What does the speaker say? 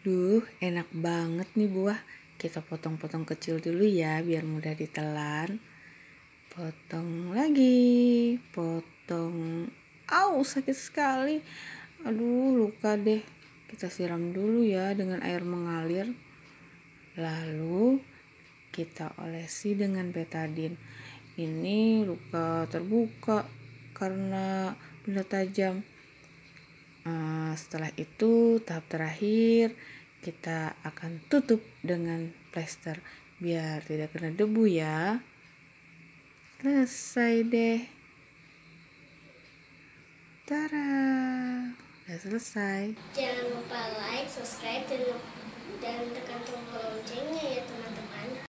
Duh, enak banget nih buah. Kita potong-potong kecil dulu ya, biar mudah ditelan. Potong lagi, potong. Au, sakit sekali. Aduh, luka deh. Kita siram dulu ya dengan air mengalir. Lalu kita olesi dengan betadin. Ini luka terbuka karena benda tajam. Uh, setelah itu tahap terakhir kita akan tutup dengan plester biar tidak kena debu ya. Selesai deh. Tara, sudah selesai. Jangan lupa like, subscribe, dan